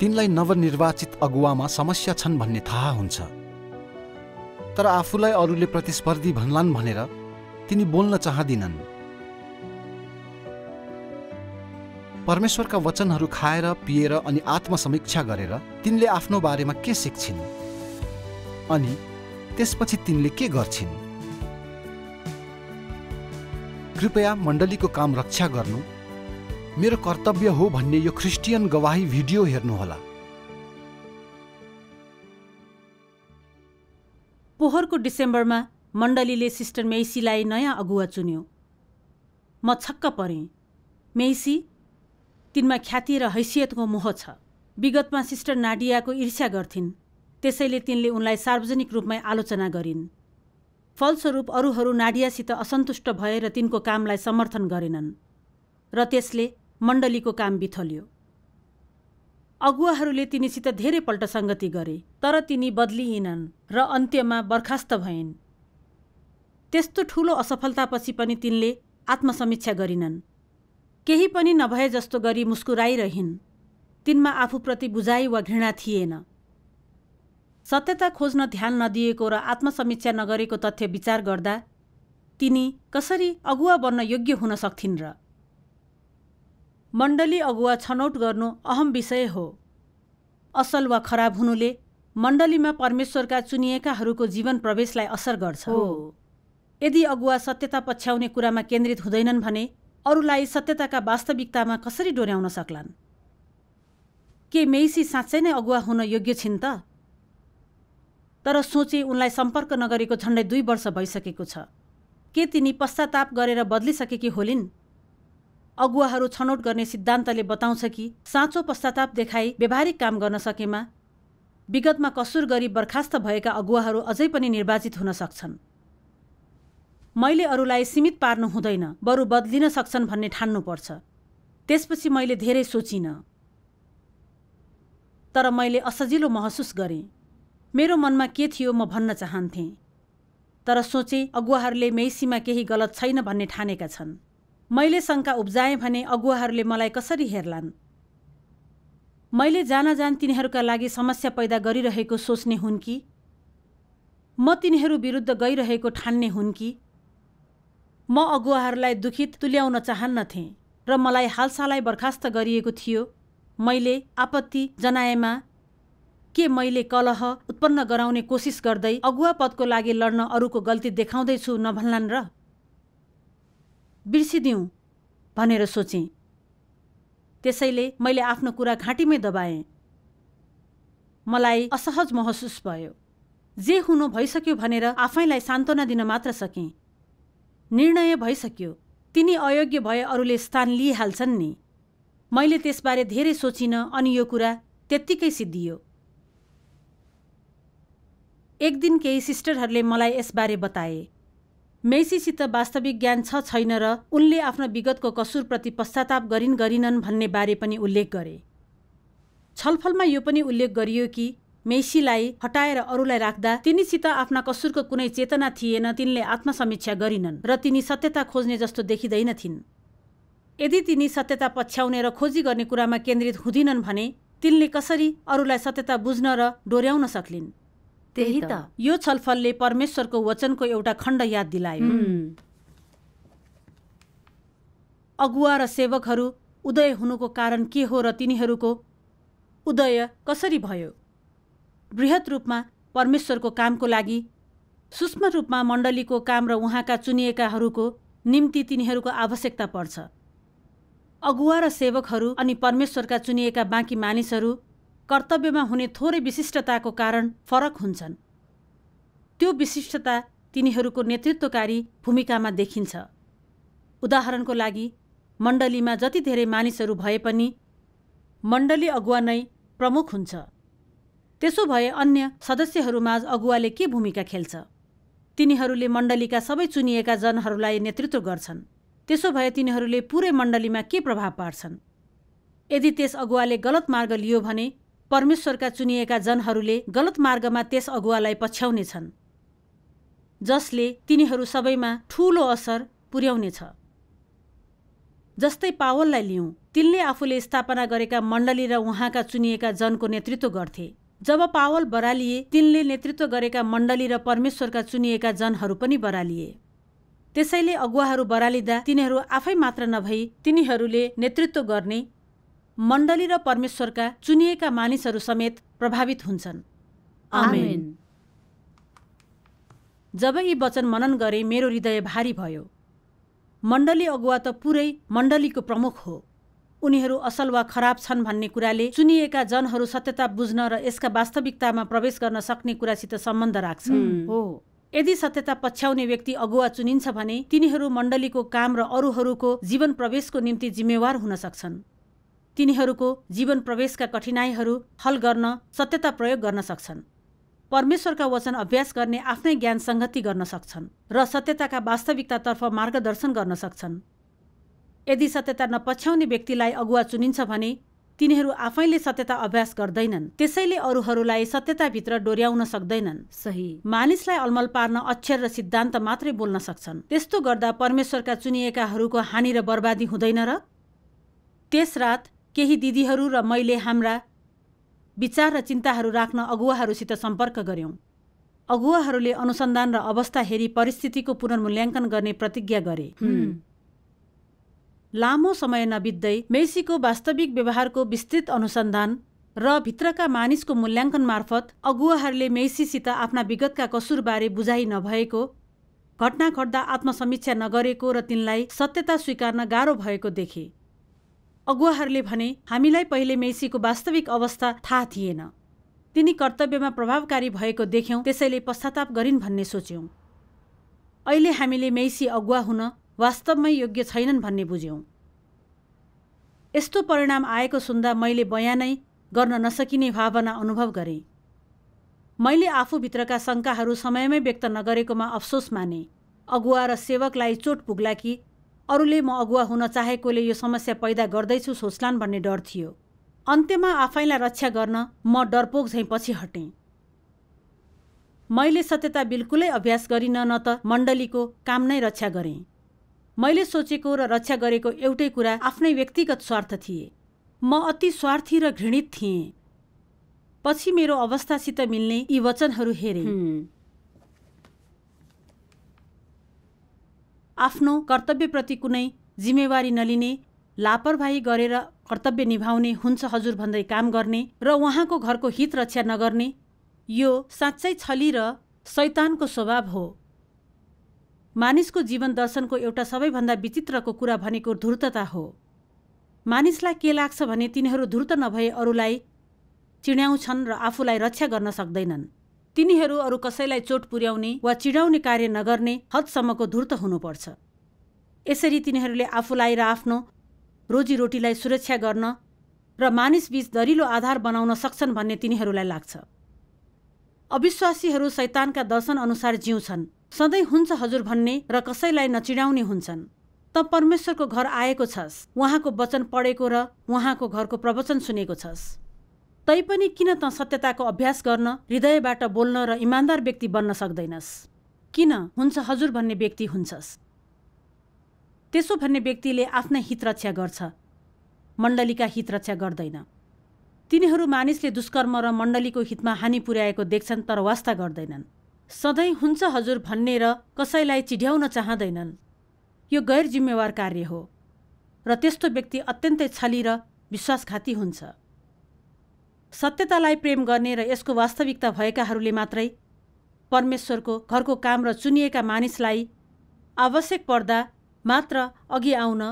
तिनलाई नवनिर्वाचित अगुवामा समस्या छन् भन्ने थाहा हुन्छ तर आफूलाई अरूले प्रतिस्पर्धी भन्लान् भनेर तिनी बोल्न चाहदिनन् परमेश्वरका वचनहरू खाएर पिएर अनि आत्मसमीक्षा गरेर तिनले आफ्नो बारेमा के सिक्छिन् अनि त्यसपछि तिनले के गर्छिन् कृपया मण्डलीको काम रक्षा गर्नु मेरो कर्तव्य हो भन्ने यो क्रिस्टियन गवाही भिडियो हेर्नुहोला पोहोरको डिसेम्बरमा मण्डलीले सिस्टर मेसीलाई नयाँ अगुवा चुन्यो म छक्क परेँ मेसी तिनमा ख्याति र हैसियतको मोह छ विगतमा सिस्टर नाडियाको ईर्ष्या गर्थिन् त्यसैले तिनले उनलाई सार्वजनिक रूपमै आलोचना गरिन् फलस्वरूप अरूहरू नाडियासित असन्तुष्ट भएर तिनको कामलाई समर्थन गरेनन् र त्यसले मण्डलीको काम बिथल्यो अगुवाहरूले तिनीसित धेरैपल्ट सङ्गति गरे तर तिनी बदलिएनन् र अन्त्यमा बर्खास्त भइन् त्यस्तो ठूलो असफलतापछि पनि तिनले आत्मसमीक्षा गरिनन् केही पनि नभए जस्तो गरी मुस्कुराइरहन् तिनमा आफूप्रति बुझाइ वा घृणा थिएन सत्यता खोज्न ध्यान नदिएको र आत्मसमीक्षा नगरेको तथ्य विचार गर्दा तिनी कसरी अगुवा बन्न योग्य हुन सक्थिन् र मण्डली अगुवा छनौट गर्नु अहम विषय हो असल वा खराब हुनुले मण्डलीमा परमेश्वरका चुनिएकाहरूको जीवन प्रवेशलाई असर गर्छ हो यदि अगुवा सत्यता पछ्याउने कुरामा केन्द्रित हुँदैनन् भने अरूलाई सत्यताका वास्तविकतामा कसरी डोर्याउन सक्लान् के मेसी साँच्चै नै अगुवा हुन योग्य छिन् त तर सोचे उनलाई सम्पर्क नगरेको झन्डै दुई वर्ष भइसकेको छ के तिनी पश्चाताप गरेर बदलिसकेकी होलिन् अगुवाहरू छनौट गर्ने सिद्धान्तले बताउँछ कि साँचो पश्चाताप देखाई व्यावहारिक काम गर्न सकेमा विगतमा कसुर गरी बर्खास्त भएका अगुवाहरू अझै पनि निर्वाचित हुन सक्छन् मैले अरूलाई सीमित पार्नु हुँदैन बरु बदलिन सक्छन् भन्ने ठान्नुपर्छ त्यसपछि मैले धेरै सोचिनँ तर मैले असजिलो महसुस गरेँ मेरो मनमा के थियो म भन्न चाहन्थेँ तर सोचे अगुवाहरूले मेसीमा केही गलत छैन भन्ने ठानेका छन् मैले शङ्का उब्जाएँ भने अगुवाहरूले मलाई कसरी हेर्लान् मैले जान जान तिनीहरूका लागि समस्या पैदा गरिरहेको सोच्ने हुन् कि म तिनीहरू विरुद्ध गइरहेको ठान्ने हुन् कि म अगुवाहरूलाई दुखित तुल्याउन चाहन्नथेँ र मलाई हालसालाई बर्खास्त गरिएको थियो मैले आपत्ति जनाएमा के मैले कलह उत्पन्न गराउने कोसिस गर्दै अगुवा पदको लागि लड्न अरूको गल्ती देखाउँदैछु नभन्लान् र बिर्सिदिउँ भनेर सोचेँ त्यसैले मैले आफ्नो कुरा घाँटीमै दबाएँ मलाई असहज महसुस भयो जे हुनु भइसक्यो भनेर आफैलाई सान्त्वना दिन मात्र सकेँ निर्णय भइसक्यो तिनी अयोग्य भए अरूले स्थान लिइहाल्छन् नि मैले त्यसबारे धेरै सोचिनँ अनि यो कुरा त्यत्तिकै सिद्धियो एक दिन केही सिस्टरहरूले मलाई यसबारे बताए मेसीसित वास्तविक ज्ञान छ छैन र उनले आफ्नो विगतको कसुरप्रति पश्चाताप गरिन् गरिनन् भन्ने बारे पनि उल्लेख गरे छलफलमा यो पनि उल्लेख गरियो कि मेसीलाई हटाएर अरूलाई राख्दा तिनीसित आफ्ना कसुरको कुनै चेतना थिएन तिनले आत्मसमीक्षा गरिनन् र तिनी सत्यता खोज्ने जस्तो देखिँदैनथिन् यदि तिनी सत्यता पछ्याउने र खोजी गर्ने कुरामा केन्द्रित हुँदिनन् भने तिनले कसरी अरूलाई सत्यता बुझ्न र डोर्याउन सक्लिन् त्यही त यो छलफलले परमेश्वरको वचनको एउटा खण्ड याद दिलायो अगुवा र सेवकहरू उदय हुनुको कारण के हो र तिनीहरूको उदय कसरी भयो बृहत रूपमा परमेश्वरको कामको लागि सूक्ष्म रूपमा मण्डलीको काम र उहाँका चुनिएकाहरूको निम्ति तिनीहरूको आवश्यकता पर्छ अगुवा र सेवकहरू अनि परमेश्वरका चुनिएका बाँकी मानिसहरू कर्तव्यमा हुने थोरै विशिष्टताको कारण फरक हुन्छन् त्यो विशिष्टता तिनीहरूको नेतृत्वकारी भूमिकामा देखिन्छ उदाहरणको लागि मण्डलीमा जति धेरै मानिसहरू भए पनि मण्डली अगुवा नै प्रमुख हुन्छ त्यसो भए अन्य सदस्यहरूमाझ अगुवाले के भूमिका खेल्छ तिनीहरूले मण्डलीका सबै चुनिएका जनहरूलाई नेतृत्व गर्छन् त्यसो भए तिनीहरूले पुरै मण्डलीमा के प्रभाव पार्छन् यदि त्यस अगुवाले गलत मार्ग लियो भने परमेश्वरका चुनिएका जनहरूले गलत मार्गमा त्यस अगुवालाई पछ्याउनेछन् जसले तिनीहरू सबैमा ठूलो असर पुर्याउनेछ जस्तै पावललाई लिउँ तिनले आफूले स्थापना गरेका मण्डली र उहाँका चुनिएका जनको नेतृत्व गर्थे जब पावल बरालिए तिनले नेतृत्व गरेका मण्डली र परमेश्वरका चुनिएका जनहरू पनि बरालिए त्यसैले अगुवाहरू बरालिँदा तिनीहरू आफै मात्र नभई तिनीहरूले नेतृत्व गर्ने मण्डली र परमेश्वरका चुनिएका मानिसहरू समेत प्रभावित हुन्छन् जब यी वचन मनन गरे मेरो हृदय भारी भयो मण्डली अगुवा त पुरै मण्डलीको प्रमुख हो उनीहरू असल वा खराब छन् भन्ने कुराले चुनिएका जनहरू सत्यता बुझ्न र यसका वास्तविकतामा प्रवेश गर्न सक्ने कुरासित सम्बन्ध राख्छ हो यदि सत्यता पछ्याउने व्यक्ति अगुवा चुनिन्छ भने तिनीहरू मण्डलीको काम र अरूहरूको जीवन प्रवेशको निम्ति जिम्मेवार हुन सक्छन् तिनीहरूको जीवन प्रवेशका कठिनाइहरू हल गर्न सत्यता प्रयोग गर्न सक्छन् परमेश्वरका वचन अभ्यास गर्ने आफ्नै ज्ञान सङ्गति गर्न सक्छन् र सत्यताका वास्तविकतातर्फ मार्गदर्शन गर्न सक्छन् यदि सत्यता नपछ्याउने व्यक्तिलाई अगुवा चुनिन्छ भने तिनीहरू आफैले सत्यता अभ्यास गर्दैनन् त्यसैले अरूहरूलाई सत्यताभित्र डोर्याउन सक्दैनन् सही मानिसलाई अलमल पार्न अक्षर र सिद्धान्त मात्रै बोल्न सक्छन् त्यस्तो गर्दा परमेश्वरका चुनिएकाहरूको हानि र बर्बादी हुँदैन र त्यस रात केही दिदीहरू र मैले हाम्रा विचार र चिन्ताहरू राख्न अगुवाहरूसित सम्पर्क गऱ्यौँ अगुवाहरूले अनुसन्धान र अवस्था हेरी परिस्थितिको पुनर्मूल्याङ्कन गर्ने प्रतिज्ञा गरे लामो समय नबित्दै मेसीको वास्तविक व्यवहारको विस्तृत अनुसन्धान र भित्रका मानिसको मूल्याङ्कन मार्फत अगुवाहरूले मेसीसित आफ्ना विगतका कसुरबारे बुझाइ नभएको घटना घट्दा आत्मसमीक्षा नगरेको र तिनलाई सत्यता स्वीकार्न गाह्रो भएको देखे अगुवाहरूले भने हामीलाई पहिले मेसीको वास्तविक अवस्था थाहा थिएन तिनी कर्तव्यमा प्रभावकारी भएको देख्यौँ त्यसैले पश्चाताप गरिन् भन्ने सोच्यौँ अहिले हामीले मेसी अगुवा हुन वास्तवमै योग्य छैनन् भन्ने बुझ्यौँ यस्तो परिणाम आएको सुन्दा मैले बयानै गर्न नसकिने भावना अनुभव गरेँ मैले आफूभित्रका शङ्काहरू समयमै व्यक्त नगरेकोमा अफसोस माने अगुवा र सेवकलाई चोट पुग्ला कि अरूले म अगुवा हुन चाहेकोले यो समस्या पैदा गर्दैछु सोच्लान् भन्ने डर थियो अन्त्यमा आफैलाई रक्षा गर्न म डरपोक झैँ पछि हटेँ मैले सत्यता बिल्कुलै अभ्यास गरिनँ न त मण्डलीको काम नै रक्षा गरेँ मैले सोचेको र रक्षा गरेको एउटै कुरा आफ्नै व्यक्तिगत स्वार्थ थिए म अति स्वार्थी र घृणित थिएँ पछि मेरो अवस्थासित मिल्ने यी वचनहरू हेरेँ आफ्नो कर्तव्यप्रति कुनै जिम्मेवारी नलिने लापरवाही गरेर कर्तव्य निभाउने हुन्छ हजुर भन्दै काम गर्ने र उहाँको घरको हित रक्षा नगर्ने यो साँच्चै छली र शैतानको स्वभाव हो मानिसको जीवन दर्शनको एउटा सबैभन्दा विचित्रको कुरा भनेको धूर्तता हो मानिसलाई के लाग्छ भने तिनीहरू धूर्त नभए अरूलाई चिड्याउँछन् र आफूलाई रक्षा गर्न सक्दैनन् तिनीहरू अरू कसैलाई चोट पुर्याउने वा चिडाउने कार्य नगर्ने हदसम्मको धूर्त हुनुपर्छ यसरी तिनीहरूले आफूलाई र आफ्नो रोजीरोटीलाई सुरक्षा गर्न र मानिसबीच दरिलो आधार बनाउन सक्छन् भन्ने तिनीहरूलाई लाग्छ अविश्वासीहरू शैतानका दर्शन अनुसार जिउँछन् सधैँ हुन्छ हजुर भन्ने र कसैलाई नचिडाउने हुन्छन् त परमेश्वरको घर आएको छस् उहाँको वचन पढेको र उहाँको घरको प्रवचन सुनेको छस् तैपनि किन त सत्यताको अभ्यास गर्न हृदयबाट बोल्न र इमान्दार व्यक्ति बन्न सक्दैनस् किन हुन्छ हजुर भन्ने व्यक्ति हुन्छस् त्यसो भन्ने व्यक्तिले आफ्नै हित रक्षा गर्छ मण्डलीका हित रक्षा गर्दैन तिनीहरू मानिसले दुष्कर्म र मण्डलीको हितमा हानि पुर्याएको देख्छन् तर वास्ता गर्दैनन् सधैँ हुन्छ हजुर भन्ने र कसैलाई चिढ्याउन चाहँदैनन् यो गैर जिम्मेवार कार्य हो र त्यस्तो व्यक्ति अत्यन्तै छली र विश्वासघाती हुन्छ सत्यतालाई प्रेम गर्ने र यसको वास्तविकता भएकाहरूले मात्रै परमेश्वरको घरको काम र चुनिएका मानिसलाई आवश्यक पर्दा मात्र अघि आउन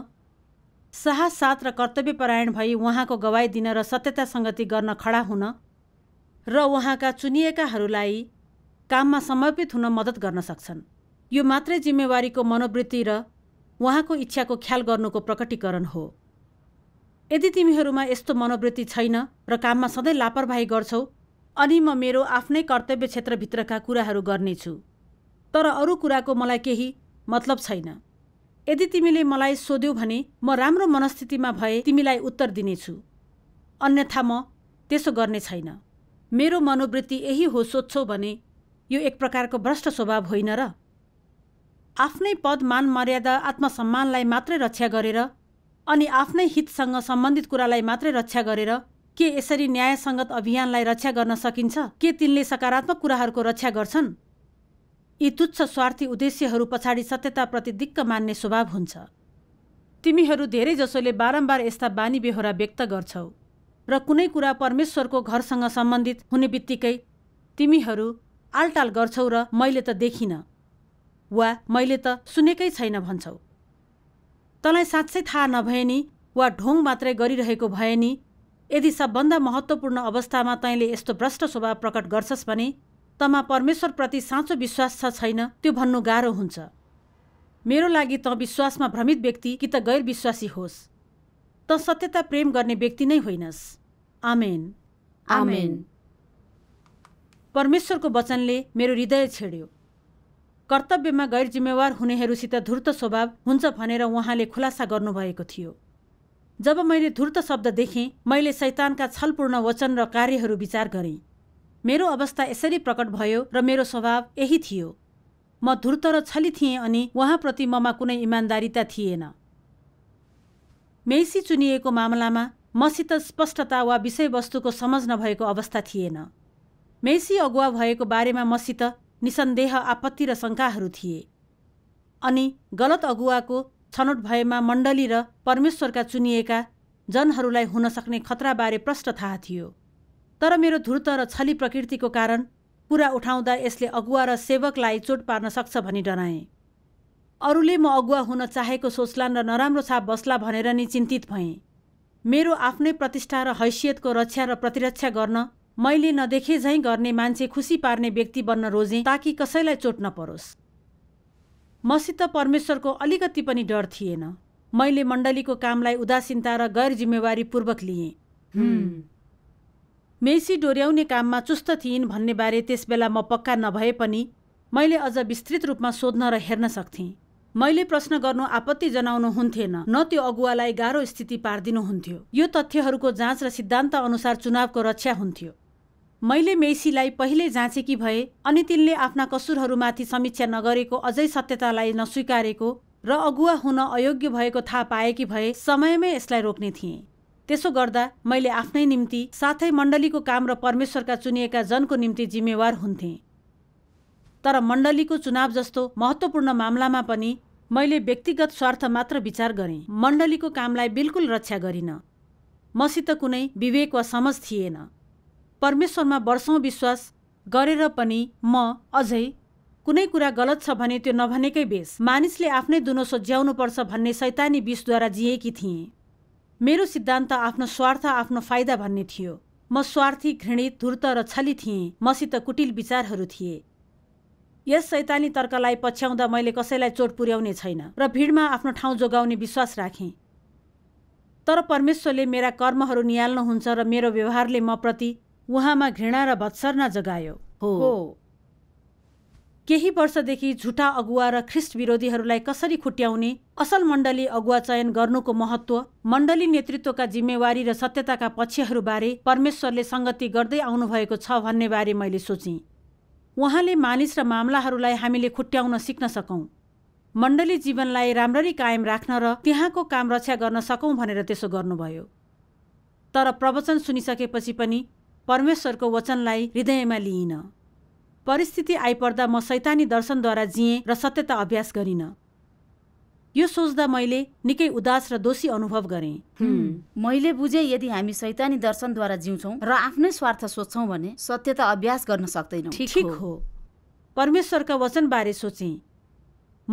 साहस साथ र कर्तव्यपरायण भई उहाँको गवाई दिन र सत्यता सङ्गति गर्न खडा हुन र उहाँका चुनिएकाहरूलाई काममा समर्पित हुन मद्दत गर्न सक्छन् यो मात्रै जिम्मेवारीको मनोवृत्ति र उहाँको इच्छाको ख्याल गर्नुको प्रकटीकरण हो यदि तिमीहरूमा यस्तो मनोवृत्ति छैन र काममा सधैँ लापरवाही गर्छौ अनि म मेरो आफ्नै कर्तव्य क्षेत्रभित्रका कुराहरू गर्नेछु तर अरू कुराको मलाई केही मतलब छैन यदि तिमीले मलाई सोध्यौ भने म राम्रो मनस्थितिमा भए तिमीलाई उत्तर दिनेछु अन्यथा म त्यसो गर्ने छैन मेरो मनोवृत्ति यही हो सोध्छौ भने यो एक प्रकारको भ्रष्ट स्वभाव होइन र आफ्नै पद मान मर्यादा आत्मसम्मानलाई मात्रै रक्षा गरेर अनि आफ्नै हितसँग सम्बन्धित कुरालाई मात्रै रक्षा गरेर के यसरी न्यायसङ्गत अभियानलाई रक्षा गर्न सकिन्छ के तिनले सकारात्मक कुराहरूको रक्षा गर्छन् यी तुच्छ स्वार्थी उद्देश्यहरू पछाडि सत्यताप्रति दिक्क मान्ने स्वभाव हुन्छ तिमीहरू धेरैजसोले बारम्बार यस्ता बानी बेहोरा व्यक्त गर्छौ र कुनै कुरा परमेश्वरको घरसँग सम्बन्धित हुने बित्तिकै तिमीहरू आलटाल गर्छौ र मैले त देखिनँ वा मैले त सुनेकै छैन भन्छौ तँलाई साँच्चै थाहा नभए नि वा ढोङ मात्रै गरिरहेको भए नि यदि सबभन्दा महत्त्वपूर्ण अवस्थामा तैँले यस्तो भ्रष्ट स्वभाव प्रकट गर्छस् भने तमा परमेश्वरप्रति साँचो विश्वास छ छैन त्यो भन्नु गाह्रो हुन्छ मेरो लागि तँ विश्वासमा भ्रमित व्यक्ति कि त गैर विश्वासी होस् त सत्यता प्रेम गर्ने व्यक्ति नै होइनस् आमेन आमेन परमेश्वरको वचनले मेरो हृदय छेड्यो कर्तव्यमा गैर जिम्मेवार हुनेहरूसित धूर्त स्वभाव हुन्छ भनेर उहाँले खुलासा गर्नुभएको थियो जब मैले धूर्त शब्द देखेँ मैले शैतानका छलपूर्ण वचन र कार्यहरू विचार गरेँ मेरो अवस्था यसरी प्रकट भयो र मेरो स्वभाव यही थियो म धूर्त र छली थिएँ अनि उहाँप्रति ममा कुनै इमान्दारिता थिएन मेसी चुनिएको मामलामा मसित स्पष्टता वा विषयवस्तुको समझ नभएको अवस्था थिएन मेसी अगुवा भएको बारेमा मसित निसन्देह आपत्ति र शङ्काहरू थिए अनि गलत अगुवाको छनौट भएमा मण्डली र परमेश्वरका चुनिएका जनहरूलाई हुन सक्ने खतराबारे प्रष्ट थाहा थियो तर मेरो धुर्त र छली प्रकृतिको कारण कुरा उठाउँदा यसले अगुवा र सेवकलाई चोट पार्न सक्छ भनी डराएँ अरूले म अगुवा हुन चाहेको सोच्लान् र नराम्रो छाप बस्ला भनेर नि चिन्तित भएँ मेरो आफ्नै प्रतिष्ठा र हैसियतको रक्षा र प्रतिरक्षा गर्न मैले नदेखे झैँ गर्ने मान्छे खुसी पार्ने व्यक्ति बन्न रोजेँ ताकि कसैलाई चोट नपरोस् मसित परमेश्वरको अलिकति पनि डर थिएन मैले मण्डलीको कामलाई उदासीनता र गैर जिम्मेवारीपूर्वक लिएँ मेसी डोर्याउने काममा चुस्त थिइन् भन्नेबारे त्यसबेला म पक्का नभए पनि मैले अझ विस्तृत रूपमा सोध्न र हेर्न सक्थेँ मैले प्रश्न गर्नु आपत्ति जनाउनु हुन्थेन न त्यो अगुवालाई गाह्रो स्थिति हुन्थ्यो यो तथ्यहरूको जाँच र सिद्धान्त अनुसार चुनावको रक्षा हुन्थ्यो मैले मेसीलाई पहिले जाँचेकी भए अनि तिनले आफ्ना कसुरहरूमाथि समीक्षा नगरेको अझै सत्यतालाई नस्वीकारेको र अगुवा हुन अयोग्य भएको थाहा पाएकी भए समयमै यसलाई रोक्ने थिएँ त्यसो गर्दा मैले आफ्नै निम्ति साथै मण्डलीको काम र परमेश्वरका चुनिएका जनको निम्ति जिम्मेवार हुन्थे तर मण्डलीको चुनाव जस्तो महत्त्वपूर्ण मामलामा पनि मैले व्यक्तिगत स्वार्थ मात्र विचार गरेँ मण्डलीको कामलाई बिल्कुल रक्षा गरिन मसित कुनै विवेक वा समझ थिएन परमेश्वरमा वर्षौँ विश्वास गरेर पनि म अझै कुनै कुरा गलत छ भने त्यो नभनेकै बेस मानिसले आफ्नै दुनोसो सज्याउनुपर्छ भन्ने सैतानी विषद्वारा जिएकी थिएँ मेरो सिद्धान्त आफ्नो स्वार्थ आफ्नो फाइदा भन्ने थियो म स्वार्थी घृणित धुर्त र छली थिएँ मसित कुटिल विचारहरू थिए यस सैतानी तर्कलाई पछ्याउँदा मैले कसैलाई चोट पुर्याउने छैन र भिडमा आफ्नो ठाउँ जोगाउने विश्वास राखेँ तर परमेश्वरले मेरा कर्महरू निहाल्नुहुन्छ र मेरो व्यवहारले म प्रति उहाँमा घृणा र भत्सर्ना जगायो हो, केही वर्षदेखि झुटा अगुवा र ख्रिस्ट विरोधीहरूलाई कसरी खुट्याउने असल मण्डली अगुवा चयन गर्नुको महत्त्व मण्डली नेतृत्वका जिम्मेवारी र सत्यताका पक्षहरूबारे परमेश्वरले सङ्गति गर्दै आउनुभएको छ भन्ने बारे मैले सोचेँ उहाँले मानिस र मामलाहरूलाई हामीले खुट्याउन सिक्न सकौँ मण्डली जीवनलाई राम्ररी कायम राख्न र त्यहाँको काम रक्षा गर्न सकौँ भनेर त्यसो गर्नुभयो तर प्रवचन सुनिसकेपछि पनि परमेश्वरको वचनलाई हृदयमा लिइन परिस्थिति आइपर्दा म सैतानी दर्शनद्वारा जिएँ र सत्यता अभ्यास गरिनँ यो सोच्दा मैले निकै उदास र दोषी अनुभव गरेँ मैले बुझेँ यदि हामी सैतानी दर्शनद्वारा जिउँछौँ र आफ्नै स्वार्थ सोच्छौँ भने सत्यता अभ्यास गर्न सक्दैनौँ ठिक हो परमेश्वरका वचनबारे सोचेँ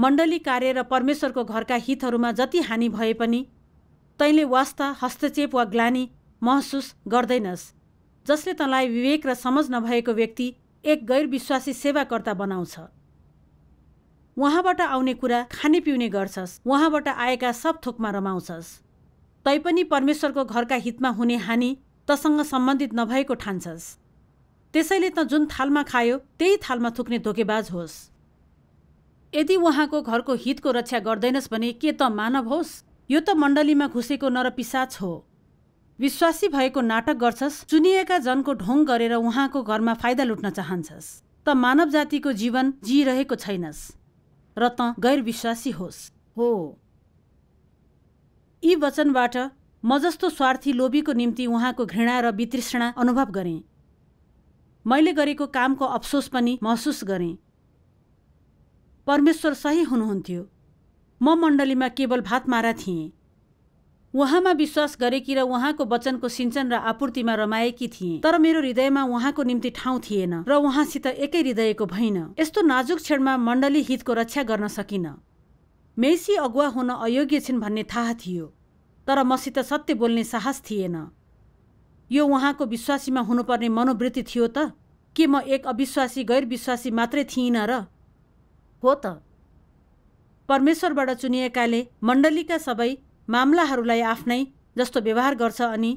मण्डली कार्य र परमेश्वरको घरका हितहरूमा जति हानि भए पनि तैँले वास्ता हस्तक्षेप वा ग्लानी महसुस गर्दैनस् जसले तँलाई विवेक र समझ नभएको व्यक्ति एक गैर विश्वासी सेवाकर्ता बनाउँछ उहाँबाट आउने कुरा खाने पिउने गर्छस् उहाँबाट आएका सब थोकमा रमाउँछस् तैपनि परमेश्वरको घरका हितमा हुने हानि तसँग सम्बन्धित नभएको ठान्छस् त्यसैले त जुन थालमा खायो त्यही थालमा थुक्ने धोकेबाज होस् यदि उहाँको घरको हितको रक्षा गर्दैनस् भने के त मानव होस् यो त मण्डलीमा घुसेको नरपिसाच हो विश्वासी भएको नाटक गर्छस् चुनिएका जनको ढोङ गरेर उहाँको घरमा फाइदा लुट्न चाहन्छस् त मानव जातिको जीवन जिइरहेको छैनस् र त गैर विश्वासी होस् हो यी वचनबाट म जस्तो स्वार्थी लोभीको निम्ति उहाँको घृणा र वितृष्णा अनुभव गरेँ मैले गरेको कामको अफसोस पनि महसुस गरेँ परमेश्वर सही हुनुहुन्थ्यो म मण्डलीमा केवल भातमारा थिएँ उहाँमा विश्वास गरेकी र उहाँको वचनको सिंचन र आपूर्तिमा रमाएकी थिए तर मेरो हृदयमा उहाँको निम्ति ठाउँ थिएन र उहाँसित एकै हृदयको भइन यस्तो नाजुक क्षणमा मण्डली हितको रक्षा गर्न सकिन मेसी अगुवा हुन अयोग्य छिन् भन्ने थाहा थियो तर मसित सत्य बोल्ने साहस थिएन यो उहाँको विश्वासीमा हुनुपर्ने मनोवृत्ति थियो त के म एक अविश्वासी विश्वासी मात्रै थिइनँ र हो त परमेश्वरबाट चुनिएकाले मण्डलीका सबै मामलाहरूलाई आफ्नै जस्तो व्यवहार गर्छ अनि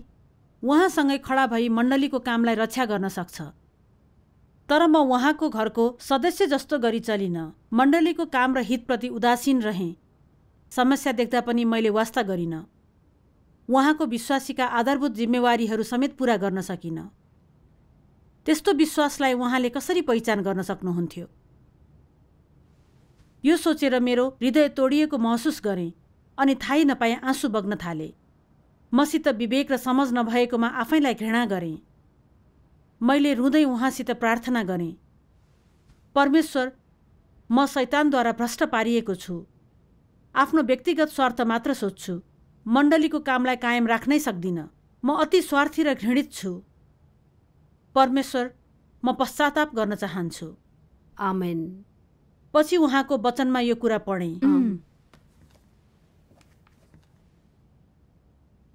उहाँसँगै खडा भई मण्डलीको कामलाई रक्षा गर्न सक्छ तर म उहाँको घरको सदस्य जस्तो गरी चलिनँ मण्डलीको काम र हितप्रति उदासीन रहेँ समस्या देख्दा पनि मैले वास्ता गरिनँ उहाँको विश्वासीका आधारभूत जिम्मेवारीहरू समेत पुरा गर्न सकिनँ त्यस्तो विश्वासलाई उहाँले कसरी पहिचान गर्न सक्नुहुन्थ्यो यो सोचेर मेरो हृदय तोडिएको महसुस गरेँ अनि थाहै नपाए आँसु बग्न थाले मसित विवेक र समझ नभएकोमा आफैलाई घृणा गरेँ मैले रुँदै उहाँसित प्रार्थना गरेँ परमेश्वर म शैतानद्वारा भ्रष्ट पारिएको छु आफ्नो व्यक्तिगत स्वार्थ मात्र सोध्छु मण्डलीको कामलाई कायम राख्नै सक्दिनँ म अति स्वार्थी र घृणित छु परमेश्वर म पश्चाताप गर्न चाहन्छु आमेन पछि उहाँको वचनमा यो कुरा पढेँ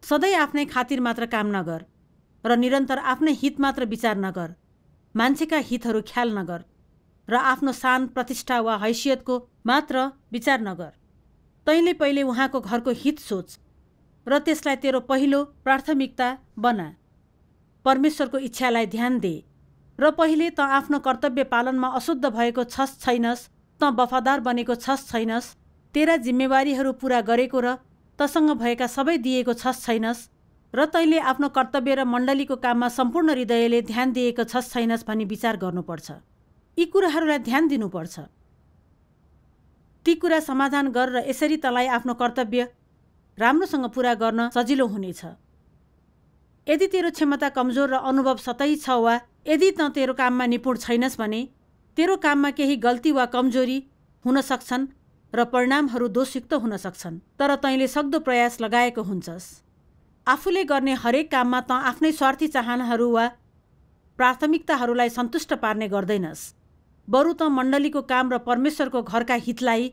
सधैँ आफ्नै खातिर मात्र काम नगर र निरन्तर आफ्नै हित मात्र विचार नगर मान्छेका हितहरू ख्याल नगर र आफ्नो शान प्रतिष्ठा वा हैसियतको मात्र विचार नगर तैँले पहिले उहाँको घरको हित सोच र त्यसलाई तेरो पहिलो प्राथमिकता बना परमेश्वरको इच्छालाई ध्यान दे र पहिले त आफ्नो कर्तव्य पालनमा अशुद्ध भएको छस् छैनस् त वफादार बनेको छस् छैनस् तेरा जिम्मेवारीहरू पुरा गरेको र तसँग भएका सबै दिएको छस् छैनस् र तैँले आफ्नो कर्तव्य र मण्डलीको काममा सम्पूर्ण हृदयले ध्यान दिएको छस् छैनस् भनी विचार गर्नुपर्छ यी कुराहरूलाई ध्यान दिनुपर्छ ती कुरा समाधान गरेर यसरी तँलाई आफ्नो कर्तव्य राम्रोसँग पुरा गर्न सजिलो हुनेछ यदि तेरो क्षमता कमजोर र अनुभव सतै छ वा यदि तँ तेरो काममा निपुण छैनस् भने तेरो काममा केही गल्ती वा कमजोरी हुन सक्छन् र परिणामहरू दोषयुक्त हुन सक्छन् तर तैँले सक्दो प्रयास लगाएको हुन्छस् आफूले गर्ने हरेक काममा त आफ्नै स्वार्थी चाहनाहरू वा प्राथमिकताहरूलाई सन्तुष्ट पार्ने गर्दैनस् बरु त मण्डलीको काम र परमेश्वरको घरका हितलाई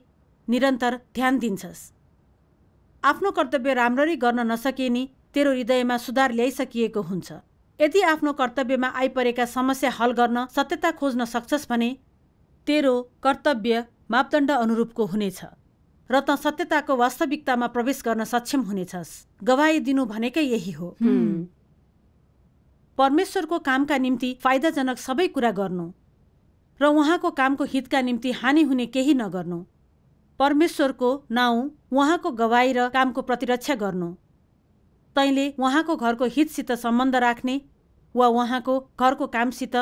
निरन्तर ध्यान दिन्छस् आफ्नो कर्तव्य राम्ररी गर्न नसके तेरो हृदयमा सुधार ल्याइसकिएको हुन्छ यदि आफ्नो कर्तव्यमा आइपरेका समस्या हल गर्न सत्यता खोज्न सक्छस् भने तेरो कर्तव्य मापदण्ड अनुरूपको हुनेछ र त सत्यताको वास्तविकतामा प्रवेश गर्न सक्षम हुनेछस् गवाही दिनु भनेकै यही हो परमेश्वरको कामका निम्ति फाइदाजनक सबै कुरा गर्नु र उहाँको कामको हितका निम्ति हानि हुने केही नगर्नु परमेश्वरको नाउँ उहाँको गवाई र कामको प्रतिरक्षा गर्नु तैँले उहाँको घरको हितसित सम्बन्ध राख्ने वा उहाँको घरको कामसित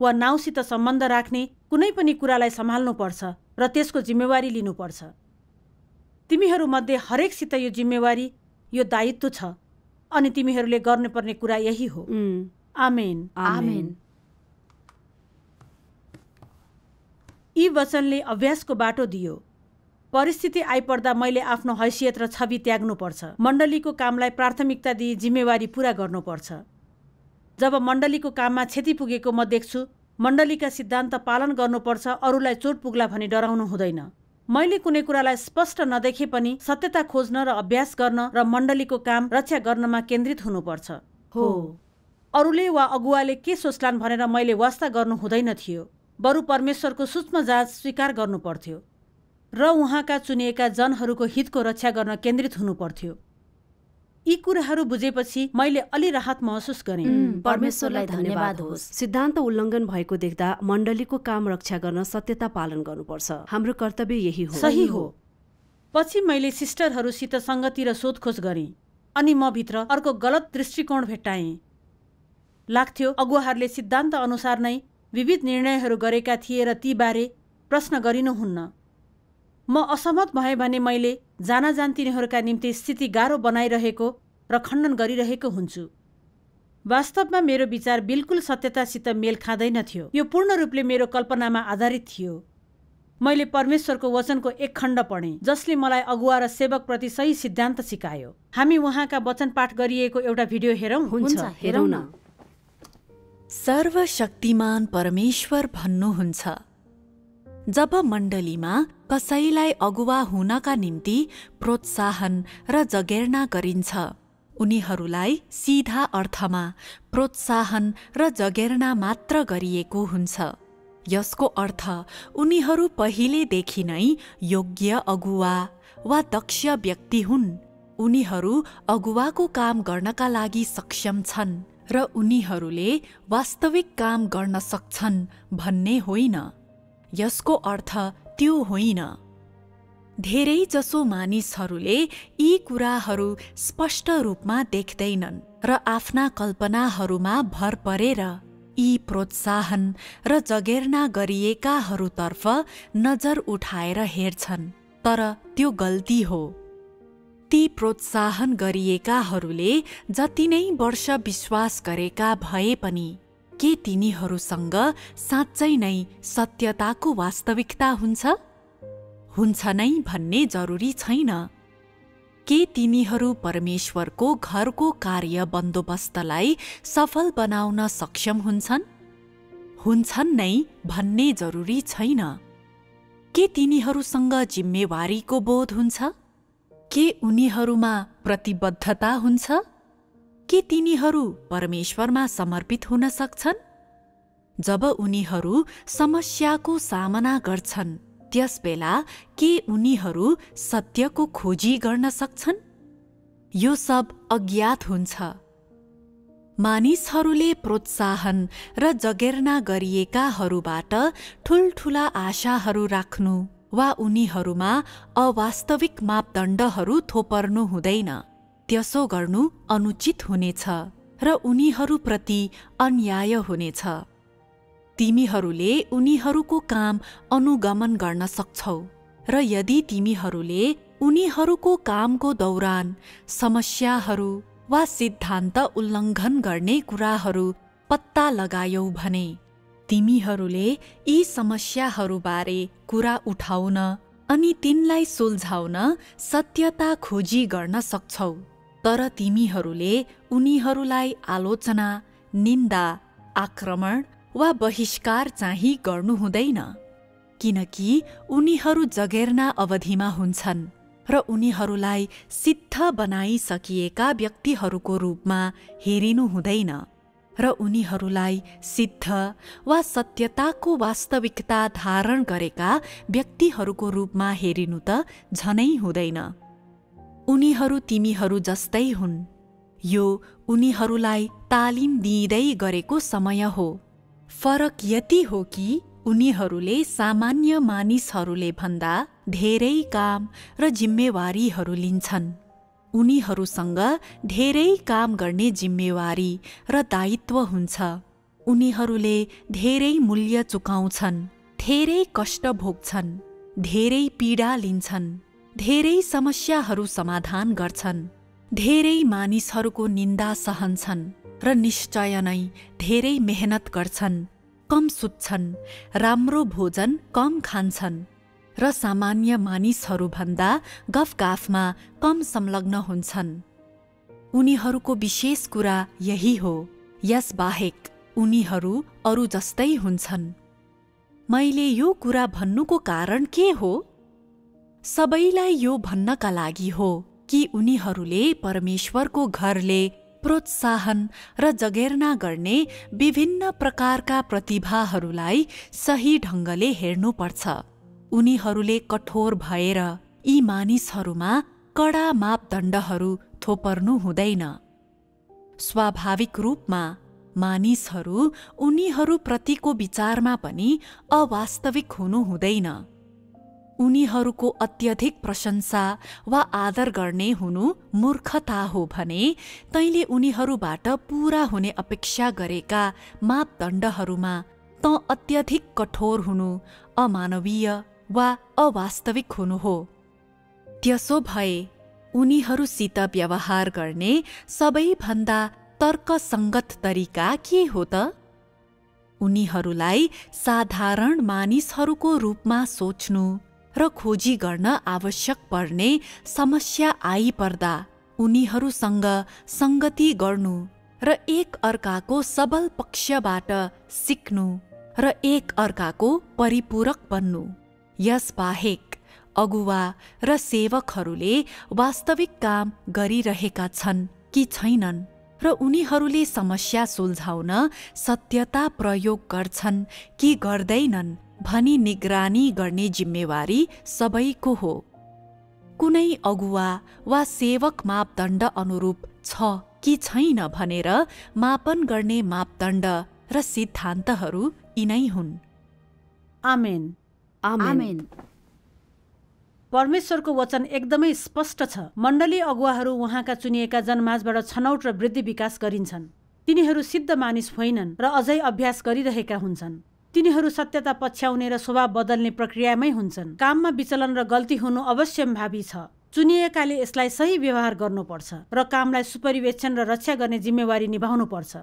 वा नाउसित सम्बन्ध राख्ने कुनै पनि कुरालाई सम्हाल्नुपर्छ र त्यसको जिम्मेवारी लिनुपर्छ तिमीहरूमध्ये हरेकसित यो जिम्मेवारी यो दायित्व छ अनि तिमीहरूले गर्नुपर्ने कुरा यही हो आमेन आमेन यी वचनले अभ्यासको बाटो दियो परिस्थिति आइपर्दा मैले आफ्नो हैसियत र छवि त्याग्नुपर्छ मण्डलीको कामलाई प्राथमिकता दिई जिम्मेवारी पूरा गर्नुपर्छ जब मण्डलीको काममा क्षति पुगेको म देख्छु मण्डलीका सिद्धान्त पालन गर्नुपर्छ अरूलाई चोट पुग्ला भनी डराउनु हुँदैन मैले कुनै कुरालाई स्पष्ट नदेखे पनि सत्यता खोज्न र अभ्यास गर्न र मण्डलीको काम रक्षा गर्नमा केन्द्रित हुनुपर्छ हो अरूले वा अगुवाले के सोच्लान् भनेर मैले वास्ता गर्नु हुँदैन थियो बरु परमेश्वरको सूक्ष्म जाँच स्वीकार गर्नुपर्थ्यो र उहाँका चुनिएका जनहरूको हितको रक्षा गर्न केन्द्रित हुनुपर्थ्यो यी कुराहरू बुझेपछि मैले अलि राहत महसुस गरेँ परमेश्वरलाई धन्यवाद होस् सिद्धान्त उल्लङ्घन भएको देख्दा मण्डलीको काम रक्षा गर्न सत्यता पालन गर्नुपर्छ हाम्रो कर्तव्य यही हो सही हो पछि मैले सिस्टरहरूसित सङ्गति र सोधखोज गरेँ अनि म भित्र अर्को गलत दृष्टिकोण भेट्टाएँ लाग्थ्यो अगुवाहरूले सिद्धान्त अनुसार नै विविध निर्णयहरू गरेका थिए र तीबारे प्रश्न गरिनुहुन्न म असहमत भएँ भने मैले जान जान तिनीहरूका निम्ति स्थिति गाह्रो बनाइरहेको र खण्डन गरिरहेको हुन्छु वास्तवमा मेरो विचार बिल्कुल सत्यतासित मेल खाँदैन थियो यो पूर्ण रूपले मेरो कल्पनामा आधारित थियो मैले परमेश्वरको वचनको एक खण्ड पढेँ जसले मलाई अगुवा र सेवकप्रति सही सिद्धान्त सिकायो हामी उहाँका वचन पाठ गरिएको एउटा भिडियो हेरौँ हुन्छ हेरौँ न सर्वशक्तिमान परमेश्वर भन्नुहुन्छ जब मण्डलीमा कसैलाई अगुवा हुनका निम्ति प्रोत्साहन र जगेर्ना गरिन्छ उनीहरूलाई सिधा अर्थमा प्रोत्साहन र जगेर्ना मात्र गरिएको हुन्छ यसको अर्थ उनीहरू पहिलेदेखि नै योग्य अगुवा वा दक्ष व्यक्ति हुन् उनीहरू अगुवाको काम गर्नका लागि सक्षम छन् र उनीहरूले वास्तविक काम गर्न सक्छन् भन्ने होइन यसको अर्थ त्यो होइन जसो मानिसहरूले यी कुराहरू स्पष्ट रूपमा देख्दैनन् र आफ्ना कल्पनाहरूमा भर परेर यी प्रोत्साहन र जगेर्ना गरिएकाहरूतर्फ नजर उठाएर हेर्छन् तर त्यो गल्ती हो ती प्रोत्साहन गरिएकाहरूले जति नै वर्ष विश्वास गरेका भए पनि के तिनीहरूसँग साँच्चै नै सत्यताको वास्तविकता हुन्छ हुन्छ नै भन्ने जरुरी छैन के तिनीहरू परमेश्वरको घरको कार्य बन्दोबस्तलाई सफल बनाउन सक्षम हुन्छन् हुन्छन् नै भन्ने जरुरी छैन के तिनीहरूसँग जिम्मेवारीको बोध हुन्छ के उनीहरूमा प्रतिबद्धता हुन्छ के तिनीहरू परमेश्वरमा समर्पित हुन सक्छन् जब उनीहरू समस्याको सामना गर्छन् त्यसबेला के उनीहरू सत्यको खोजी गर्न सक्छन् यो सब अज्ञात हुन्छ मानिसहरूले प्रोत्साहन र जगेर्ना गरिएकाहरूबाट ठुल्ठुला आशाहरू राख्नु वा उनीहरूमा अवास्तविक मापदण्डहरू थोपर्नु हुँदैन त्यसो गर्नु अनुचित हुनेछ र उनीहरूप्रति अन्याय हुनेछ तिमीहरूले उनीहरूको काम अनुगमन गर्न सक्छौ र यदि तिमीहरूले उनीहरूको कामको दौरान समस्याहरू वा सिद्धान्त उल्लङ्घन गर्ने कुराहरू पत्ता लगायौ भने तिमीहरूले यी समस्याहरूबारे कुरा उठाउन अनि तिनलाई सुल्झाउन सत्यता खोजी गर्न सक्छौ तर तिमीहरूले उनीहरूलाई आलोचना निन्दा आक्रमण वा बहिष्कार चाहिँ गर्नुहुँदैन किनकि उनीहरू जगेर्ना अवधिमा हुन्छन् र उनीहरूलाई सिद्ध बनाइसकिएका व्यक्तिहरूको रूपमा हेरिनु हुँदैन र उनीहरूलाई सिद्ध वा सत्यताको वास्तविकता धारण गरेका व्यक्तिहरूको रूपमा हेरिनु त झनै हुँदैन उनीहरू तिमीहरू जस्तै हुन् यो उनीहरूलाई तालिम दिइँदै गरेको समय हो फरक यति हो कि उनीहरूले सामान्य मानिसहरूले भन्दा धेरै काम र जिम्मेवारीहरू लिन्छन् उनीहरूसँग धेरै काम गर्ने जिम्मेवारी र दायित्व हुन्छ उनीहरूले धेरै मूल्य चुकाउँछन् धेरै कष्ट भोग्छन् धेरै पीडा लिन्छन् धेरै समस्याहरू समाधान गर्छन् धेरै मानिसहरूको निन्दा सहन्छन् र निश्चय नै धेरै मेहनत गर्छन् कम सुत्छन् राम्रो भोजन कम खान्छन् र सामान्य मानिसहरूभन्दा गफगाफमा कम संलग्न हुन्छन् उनीहरूको विशेष कुरा यही हो यसबाहेक उनीहरू अरू जस्तै हुन्छन् मैले यो कुरा भन्नुको कारण के हो सबैलाई यो भन्नका लागि हो कि उनीहरूले परमेश्वरको घरले प्रोत्साहन र जगेर्ना गर्ने विभिन्न प्रकारका प्रतिभाहरूलाई सही ढङ्गले हेर्नुपर्छ उनीहरूले कठोर भएर यी मानिसहरूमा कडा मापदण्डहरू थोपर्नु हुँदैन स्वाभाविक रूपमा मानिसहरू उनीहरूप्रतिको विचारमा पनि अवास्तविक हुनु हुँदैन उनीहरूको अत्यधिक प्रशंसा वा आदर गर्ने हुनु मूर्खता हो भने तैँले उनीहरूबाट पूरा हुने अपेक्षा गरेका मापदण्डहरूमा त अत्यधिक कठोर हुनु अमानवीय वा अवास्तविक हुनु हो त्यसो भए उनीहरूसित व्यवहार गर्ने सबैभन्दा तर्कसङ्गत तरिका के हो त उनीहरूलाई साधारण मानिसहरूको रूपमा सोच्नु र खोजी गर्न आवश्यक पर्ने समस्या आइपर्दा उनीहरूसँग सङ्गति गर्नु र एक अर्काको सबल पक्षबाट सिक्नु र एक अर्काको परिपूरक बन्नु यसबाहेक अगुवा र सेवकहरूले वास्तविक काम गरिरहेका छन् कि छैनन् र उनीहरूले समस्या सुल्झाउन सत्यता प्रयोग गर्छन् कि गर्दैनन् भनी निगरानी गर्ने जिम्मेवारी सबैको हो कुनै अगुवा वा सेवक मापदण्ड अनुरूप छ कि छैन भनेर मापन गर्ने मापदण्ड र सिद्धान्तहरू यिनै हुन् आमेन आमेन परमेश्वरको वचन एकदमै स्पष्ट छ मण्डली अगुवाहरू उहाँका चुनिएका जनमाझबाट छनौट र वृद्धि विकास गरिन्छन् तिनीहरू सिद्ध मानिस होइनन् र अझै अभ्यास गरिरहेका हुन्छन् तिनीहरू सत्यता पछ्याउने र स्वभाव बदल्ने प्रक्रियामै हुन्छन् काममा विचलन र गल्ती हुनु अवश्यम्भावी छ चुनिएकाले यसलाई सही व्यवहार गर्नुपर्छ र कामलाई सुपरिवेक्षण र रक्षा गर्ने जिम्मेवारी निभाउनुपर्छ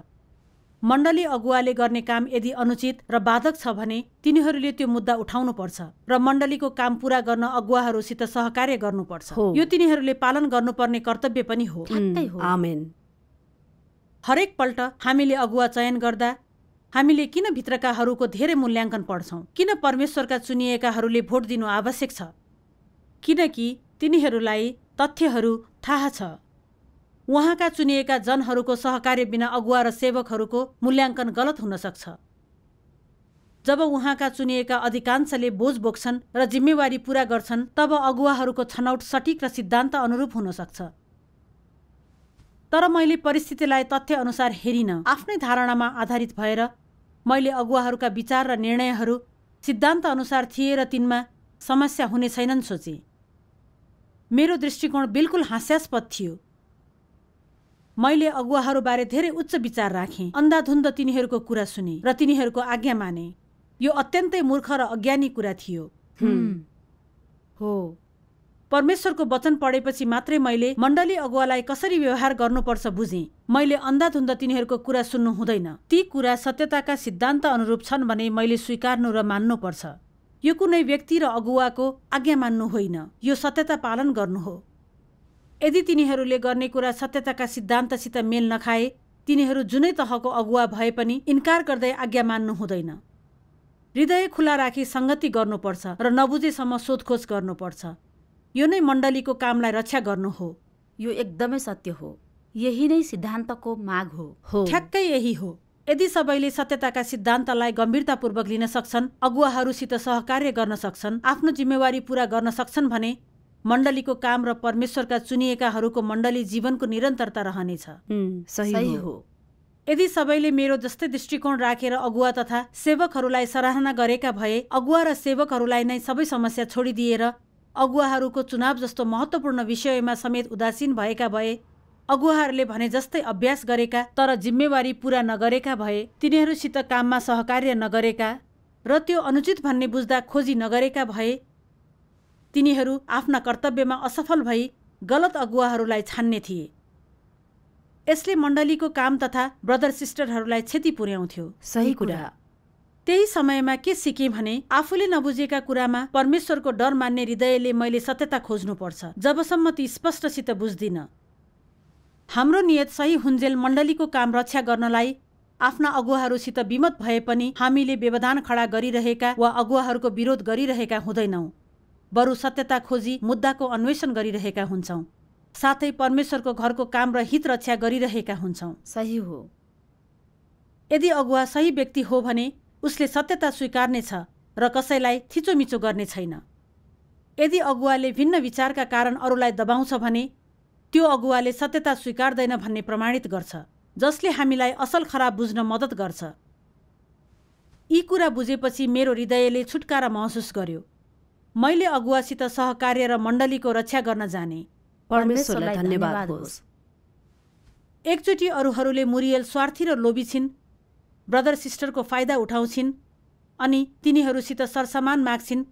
मण्डली अगुवाले गर्ने काम यदि अनुचित र बाधक छ भने तिनीहरूले त्यो मुद्दा उठाउनुपर्छ र मण्डलीको काम पूरा गर्न अगुवाहरूसित सहकार्य गर्नुपर्छ यो तिनीहरूले पालन गर्नुपर्ने कर्तव्य पनि हो हरेक पल्ट हामीले अगुवा चयन गर्दा हामीले किन भित्रकाहरूको धेरै मूल्याङ्कन पढ्छौँ किन परमेश्वरका चुनिएकाहरूले भोट दिनु आवश्यक छ किनकि तिनीहरूलाई तथ्यहरू थाहा छ उहाँका चुनिएका जनहरूको सहकार्य बिना अगुवा र सेवकहरूको मूल्याङ्कन गलत हुन सक्छ जब उहाँका चुनिएका अधिकांशले बोझ बोक्छन् र जिम्मेवारी पूरा गर्छन् तब अगुवाहरूको छनौट सठिक र सिद्धान्त अनुरूप हुन सक्छ तर मैले परिस्थितिलाई तथ्यअनुसार हेरिन आफ्नै धारणामा आधारित भएर मैले अगुवाहरूका विचार र निर्णयहरू अनुसार थिए र तिनमा समस्या हुने छैनन् सोचे मेरो दृष्टिकोण बिल्कुल हास्यास्पद थियो मैले अगुवाहरूबारे धेरै उच्च विचार राखेँ अन्धाधुन्द तिनीहरूको कुरा सुने र तिनीहरूको आज्ञा माने यो अत्यन्तै मूर्ख र अज्ञानी कुरा थियो हो परमेश्वरको वचन पढेपछि मात्रै मैले मण्डली अगुवालाई कसरी व्यवहार गर्नुपर्छ बुझेँ मैले अन्धाधुन्ध तिनीहरूको कुरा सुन्नु हुँदैन ती कुरा सत्यताका सिद्धान्त अनुरूप छन् भने मैले स्वीकार्नु र मान्नुपर्छ यो कुनै व्यक्ति र अगुवाको आज्ञा मान्नु होइन यो सत्यता पालन गर्नु हो यदि तिनीहरूले गर्ने कुरा सत्यताका सिद्धान्तसित मेल नखाए तिनीहरू जुनै तहको अगुवा भए पनि इन्कार गर्दै आज्ञा मान्नु हुँदैन हृदय खुला राखी सङ्गति गर्नुपर्छ र नबुझेसम्म सोधखोज गर्नुपर्छ यो नै मण्डलीको कामलाई रक्षा गर्नु हो यो एकदमै सत्य हो यही नै सिद्धान्तको माग हो ठ्याक्कै यही हो यदि सबैले सत्यताका सिद्धान्तलाई गम्भीरतापूर्वक लिन सक्छन् अगुवाहरूसित सहकार्य गर्न सक्छन् आफ्नो जिम्मेवारी पूरा गर्न सक्छन् भने मण्डलीको काम र परमेश्वरका चुनिएकाहरूको मण्डली जीवनको निरन्तरता रहनेछ सही, सही हो यदि सबैले मेरो जस्तै दृष्टिकोण राखेर रा अगुवा तथा सेवकहरूलाई सराहना गरेका भए अगुवा र सेवकहरूलाई नै सबै समस्या छोडिदिएर अगुवाहरूको चुनाव जस्तो महत्त्वपूर्ण विषयमा समेत उदासीन भएका भए अगुवाहरूले भने जस्तै अभ्यास गरेका तर जिम्मेवारी पुरा नगरेका भए तिनीहरूसित काममा सहकार्य नगरेका र त्यो अनुचित भन्ने बुझ्दा खोजी नगरेका भए तिनीहरू आफ्ना कर्तव्यमा असफल भई गलत अगुवाहरूलाई छान्ने थिए यसले मण्डलीको काम तथा ब्रदर सिस्टरहरूलाई क्षति पुर्याउँथ्यो सही कुरा त्यही समयमा के सिकेँ भने आफूले नबुझेका कुरामा परमेश्वरको डर मान्ने हृदयले मैले सत्यता खोज्नुपर्छ जबसम्म ती स्पष्टसित बुझ्दिन हाम्रो नियत सही हुन्जेल मण्डलीको काम रक्षा गर्नलाई आफ्ना अगुवाहरूसित विमत भए पनि हामीले व्यवधान खडा गरिरहेका वा अगुवाहरूको विरोध गरिरहेका हुँदैनौँ बरु सत्यता खोजी मुद्दाको अन्वेषण गरिरहेका हुन्छौँ साथै परमेश्वरको घरको काम र हित रक्षा गरिरहेका हुन्छौँ सही हो यदि अगुवा सही व्यक्ति हो भने उसले सत्यता स्वीकार्नेछ र कसैलाई थिचोमिचो गर्ने छैन यदि अगुवाले भिन्न विचारका कारण अरूलाई दबाउँछ भने त्यो अगुवाले सत्यता स्वीकार्दैन भन्ने प्रमाणित गर्छ जसले हामीलाई असल खराब बुझ्न मद्दत गर्छ यी कुरा बुझेपछि मेरो हृदयले छुटकारा महसुस गर्यो मैले अगुवासित सहकार्य र मण्डलीको रक्षा गर्न जाने परमेश्वरलाई धन्यवाद एकचोटि अरूहरूले मुरियल स्वार्थी र लोभी छिन् ब्रदर सिस्टरको फाइदा उठाउँछिन् अनि तिनीहरूसित सरसमान माग्छिन्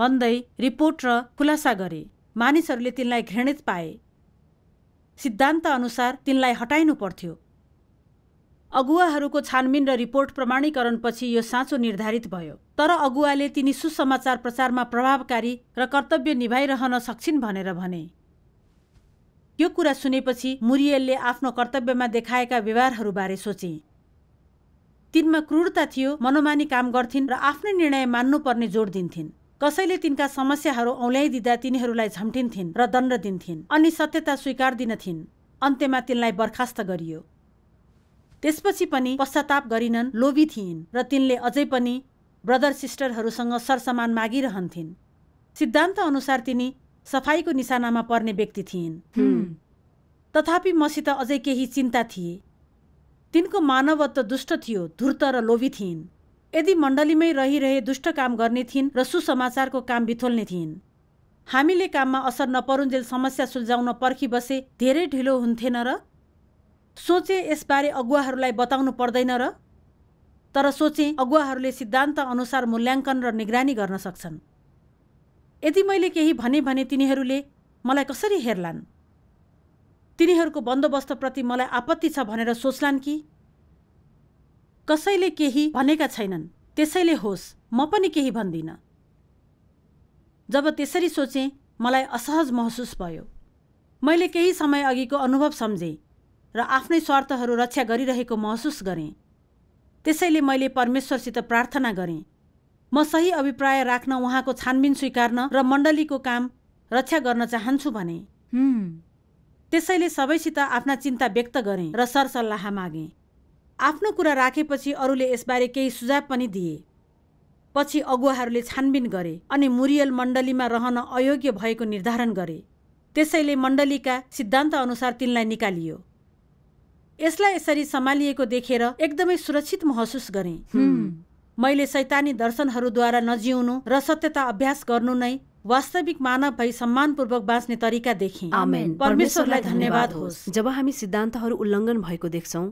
भन्दै रिपोर्ट र खुलासा गरे मानिसहरूले तिनलाई घृणित पाए सिद्धान्तअनुसार तिनलाई हटाइनु पर्थ्यो अगुवाहरूको छानबिन र रिपोर्ट प्रमाणीकरणपछि यो साँचो निर्धारित भयो तर अगुवाले तिनी सुसमाचार प्रचारमा प्रभावकारी र कर्तव्य निभाइरहन सक्छिन् भनेर भने यो कुरा सुनेपछि मुरियलले आफ्नो कर्तव्यमा देखाएका व्यवहारहरूबारे सोचे तिनमा क्रूरता थियो मनोमानी काम गर्थिन् र आफ्नै निर्णय मान्नुपर्ने जोड दिन्थिन् कसैले तिनका समस्याहरू औल्याइदिँदा तिनीहरूलाई झम्टिन्थिन् र दण्ड दिन्थिन् अनि सत्यता स्वीकार दिनथिन् अन्त्यमा तिनलाई बर्खास्त गरियो त्यसपछि पनि पश्चाताप गरिनन् लोभी थिइन् र तिनले अझै पनि ब्रदर सिस्टरहरूसँग सरसामान मागिरहन्थिन् सिद्धान्त अनुसार तिनी सफाईको निशानामा पर्ने व्यक्ति थिइन् तथापि मसित अझै केही चिन्ता थिए तिनको मानवत्व दुष्ट थियो धुर्त र लोभी थिइन् यदि मण्डलीमै रहिरहे दुष्ट काम गर्ने थिइन् र सुसमाचारको काम बिथोल्ने थिइन् हामीले काममा असर नपरुन्जेल समस्या सुल्झाउन बसे धेरै ढिलो हुन्थेन र सोचे यसबारे अगुवाहरूलाई बताउनु पर्दैन र तर सोचे अगुवाहरूले सिद्धान्त अनुसार मूल्याङ्कन र निगरानी गर्न सक्छन् यदि मैले केही भने भने तिनीहरूले मलाई कसरी हेर्लान् तिनीहरूको बन्दोबस्तप्रति मलाई आपत्ति छ भनेर सोच्लान् कि कसैले केही भनेका छैनन् त्यसैले होस् म पनि केही भन्दिनँ जब त्यसरी सोचेँ मलाई असहज महसुस भयो मैले केही समय अघिको अनुभव सम्झेँ र आफ्नै स्वार्थहरू रक्षा गरिरहेको महसुस गरेँ त्यसैले मैले परमेश्वरसित प्रार्थना गरेँ म सही अभिप्राय राख्न उहाँको छानबिन स्वीकार्न र मण्डलीको काम रक्षा गर्न चाहन्छु भने त्यसैले सबैसित आफ्ना चिन्ता व्यक्त गरेँ र सरसल्लाह मागे आफ्नो कुरा राखेपछि अरूले यसबारे केही सुझाव पनि दिए पछि अगुवाहरूले छानबिन गरे अनि मुरियल मण्डलीमा रहन अयोग्य भएको निर्धारण गरे त्यसैले मण्डलीका सिद्धान्त अनुसार तिनलाई निकालियो यसलाई यसरी सम्हालिएको देखेर एकदमै सुरक्षित महसुस गरेँ मैले सैतानी दर्शनहरूद्वारा नजिउनु र सत्यता अभ्यास गर्नु नै वास्तविक मानव भई सम्मानपूर्वक बाँच्ने तरिका देखेँ परमेश्वरलाई धन्यवाद होस् जब हामी सिद्धान्तहरू उल्लङ्घन भएको देख्छौँ